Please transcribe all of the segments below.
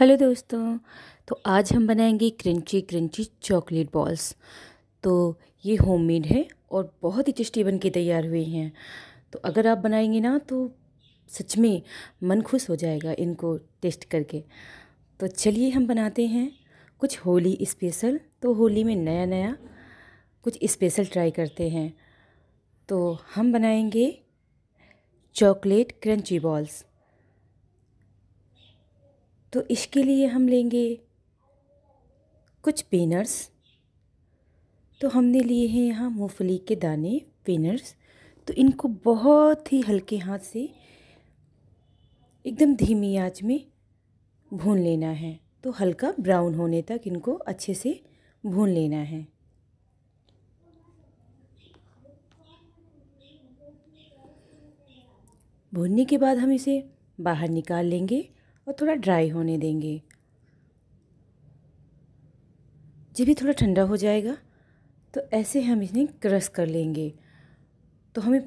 hello दोस्तों तो आज हम बनाएंगे क्रंची क्रंची चॉकलेट बॉल्स तो ये होममेड है और बहुत ही टेस्टी बन के तैयार हुए हैं तो अगर आप बनाएंगे ना तो सच में मन खुश हो जाएगा इनको टेस्ट करके तो चलिए हम बनाते हैं कुछ होली स्पेशल तो होली में नया नया कुछ स्पेशल ट्राई करते हैं तो हम बनाएंगे चॉकलेट क्रंची बॉल्स तो इसके लिए हम लेंगे कुछ पेनर्स तो हमने लिए हैं यहाँ मूँगफली के दाने पेनर्स तो इनको बहुत ही हल्के हाथ से एकदम धीमी आंच में भून लेना है तो हल्का ब्राउन होने तक इनको अच्छे से भून लेना है भूनने के बाद हम इसे बाहर निकाल लेंगे और थोड़ा ड्राई होने देंगे जब ये थोड़ा ठंडा हो जाएगा तो ऐसे हम इन्हें क्रश कर लेंगे तो हमें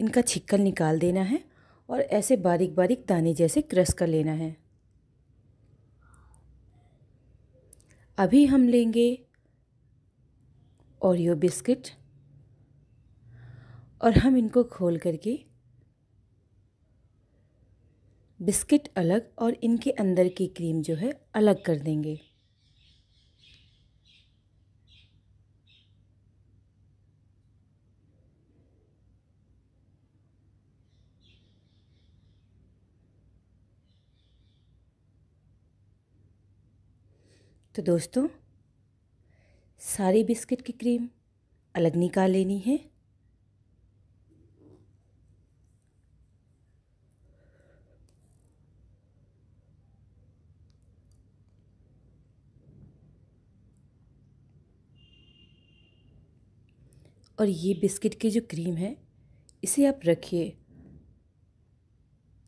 इनका छिक्कल निकाल देना है और ऐसे बारीक बारीक दाने जैसे क्रश कर लेना है अभी हम लेंगे ओरियो बिस्किट और हम इनको खोल करके बिस्किट अलग और इनके अंदर की क्रीम जो है अलग कर देंगे तो दोस्तों सारी बिस्किट की क्रीम अलग निकाल लेनी है और ये बिस्किट की जो क्रीम है इसे आप रखिए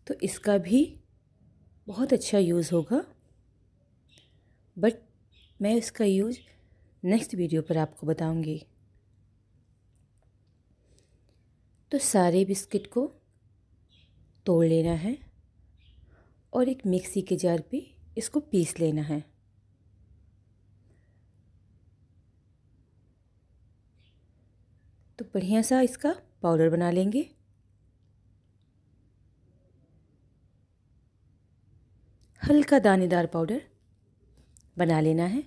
तो इसका भी बहुत अच्छा यूज़ होगा बट मैं इसका यूज़ नेक्स्ट वीडियो पर आपको बताऊंगी तो सारे बिस्किट को तोड़ लेना है और एक मिक्सी के जार पे इसको पीस लेना है तो बढ़िया सा इसका पाउडर बना लेंगे हल्का दानेदार पाउडर बना लेना है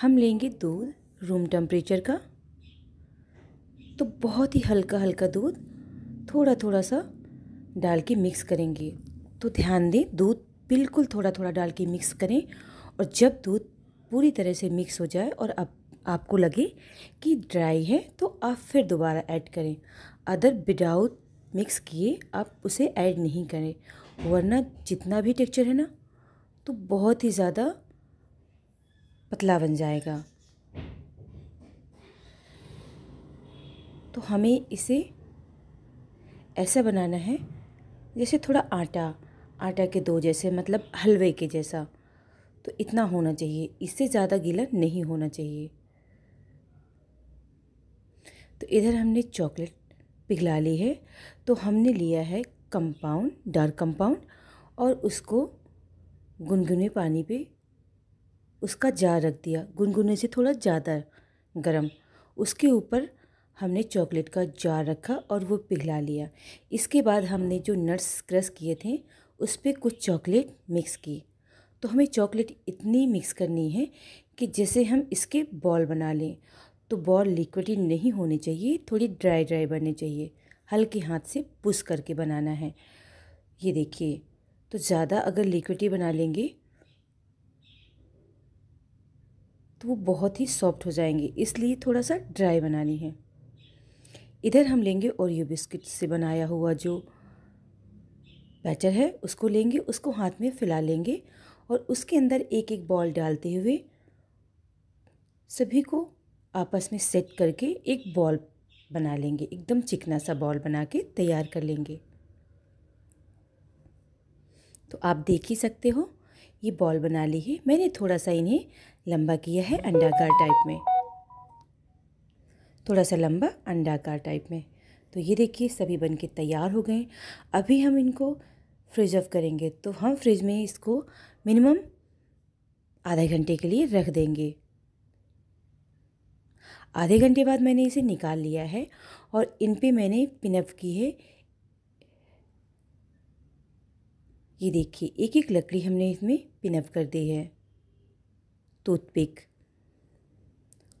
हम लेंगे दूध रूम टेम्परेचर का तो बहुत ही हल्का हल्का दूध थोड़ा थोड़ा सा डाल के मिक्स करेंगे तो ध्यान दें दूध बिल्कुल थोड़ा थोड़ा डाल के मिक्स करें और जब दूध पूरी तरह से मिक्स हो जाए और अब आपको लगे कि ड्राई है तो आप फिर दोबारा ऐड करें अदर विदाउट मिक्स किए आप उसे ऐड नहीं करें वरना जितना भी टेक्सचर है ना तो बहुत ही ज़्यादा पतला बन जाएगा तो हमें इसे ऐसा बनाना है जैसे थोड़ा आटा आटा के दो जैसे मतलब हलवे के जैसा तो इतना होना चाहिए इससे ज़्यादा गीला नहीं होना चाहिए तो इधर हमने चॉकलेट पिघला ली है तो हमने लिया है कंपाउंड डार्क कंपाउंड और उसको गुनगुने पानी पे उसका जार रख दिया गुनगुने से थोड़ा ज़्यादा गर्म उसके ऊपर हमने चॉकलेट का जार रखा और वो पिघला लिया इसके बाद हमने जो नट्स क्रश किए थे उस पर कुछ चॉकलेट मिक्स की तो हमें चॉकलेट इतनी मिक्स करनी है कि जैसे हम इसके बॉल बना लें तो बॉल ही नहीं होने चाहिए थोड़ी ड्राई ड्राई बनने चाहिए हल्के हाथ से पुश करके बनाना है ये देखिए तो ज़्यादा अगर ही बना लेंगे तो वो बहुत ही सॉफ्ट हो जाएंगे इसलिए थोड़ा सा ड्राई बनानी है इधर हम लेंगे ये बिस्किट से बनाया हुआ जो बैटर है उसको लेंगे उसको हाथ में फैला लेंगे और उसके अंदर एक एक बॉल डालते हुए सभी को आपस में सेट करके एक बॉल बना लेंगे एकदम चिकना सा बॉल बना के तैयार कर लेंगे तो आप देख ही सकते हो ये बॉल बना ली है मैंने थोड़ा सा इन्हें लंबा किया है अंडाकार टाइप में थोड़ा सा लंबा अंडाकार टाइप में तो ये देखिए सभी बन के तैयार हो गए अभी हम इनको ऑफ करेंगे तो हम फ्रिज में इसको मिनिमम आधे घंटे के लिए रख देंगे आधे घंटे बाद मैंने इसे निकाल लिया है और इन पे मैंने पिनअप की है ये देखिए एक एक लकड़ी हमने इसमें पिनअप कर दी है टूथपिक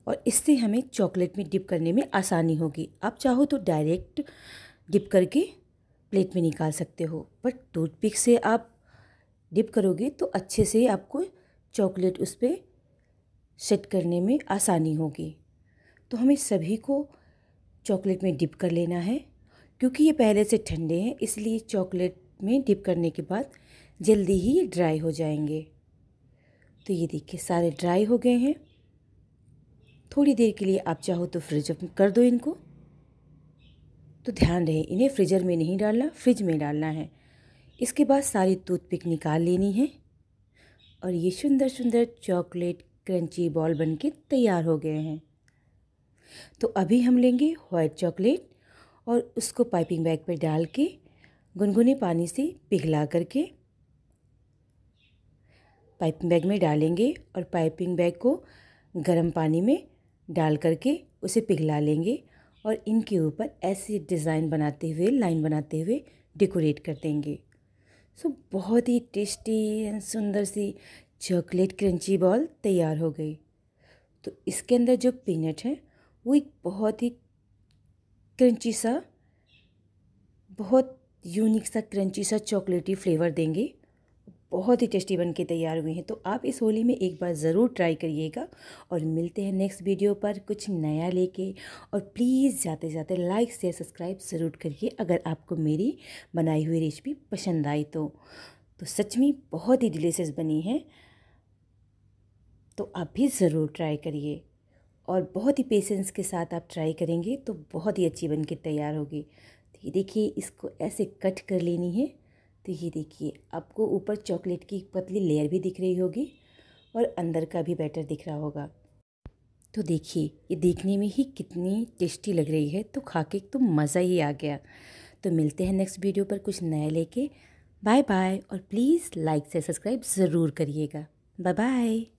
और इससे हमें चॉकलेट में डिप करने में आसानी होगी आप चाहो तो डायरेक्ट डिप करके प्लेट में निकाल सकते हो बट टूथपिक से आप डिप करोगे तो अच्छे से आपको चॉकलेट उस पर सेट करने में आसानी होगी तो हमें सभी को चॉकलेट में डिप कर लेना है क्योंकि ये पहले से ठंडे हैं इसलिए चॉकलेट में डिप करने के बाद जल्दी ही ये ड्राई हो जाएंगे तो ये देखिए सारे ड्राई हो गए हैं थोड़ी देर के लिए आप चाहो तो फ्रिज कर दो इनको तो ध्यान रहे इन्हें फ्रीजर में नहीं डालना फ्रिज में डालना है इसके बाद सारी टूथपिक निकाल लेनी है और ये सुंदर सुंदर चॉकलेट क्रंची बॉल बनके तैयार हो गए हैं तो अभी हम लेंगे वाइट चॉकलेट और उसको पाइपिंग बैग पर डाल के गुनगुने पानी से पिघला करके पाइपिंग बैग में डालेंगे और पाइपिंग बैग को गर्म पानी में डाल करके उसे पिघला लेंगे और इनके ऊपर ऐसे डिज़ाइन बनाते हुए लाइन बनाते हुए डेकोरेट कर देंगे सो so, बहुत ही टेस्टी एंड सुंदर सी चॉकलेट क्रंची बॉल तैयार हो गई तो इसके अंदर जो पीनट है वो एक बहुत ही क्रंची सा बहुत यूनिक सा क्रंची सा चॉकलेटी फ्लेवर देंगे बहुत ही टेस्टी बन के तैयार हुए हैं तो आप इस होली में एक बार ज़रूर ट्राई करिएगा और मिलते हैं नेक्स्ट वीडियो पर कुछ नया लेके और प्लीज़ जाते जाते लाइक शेयर सब्सक्राइब ज़रूर करिए अगर आपको मेरी बनाई हुई रेसिपी पसंद आई तो तो सच में बहुत ही डिलीशियस बनी है तो आप भी ज़रूर ट्राई करिए और बहुत ही पेशेंस के साथ आप ट्राई करेंगे तो बहुत ही अच्छी बन के तैयार होगी तो ये देखिए इसको ऐसे कट कर लेनी है तो ये देखिए आपको ऊपर चॉकलेट की पतली लेयर भी दिख रही होगी और अंदर का भी बैटर दिख रहा होगा तो देखिए ये देखने में ही कितनी टेस्टी लग रही है तो खा के तो मज़ा ही आ गया तो मिलते हैं नेक्स्ट वीडियो पर कुछ नया लेके बाय बाय और प्लीज़ लाइक से सब्सक्राइब ज़रूर करिएगा बाय बाय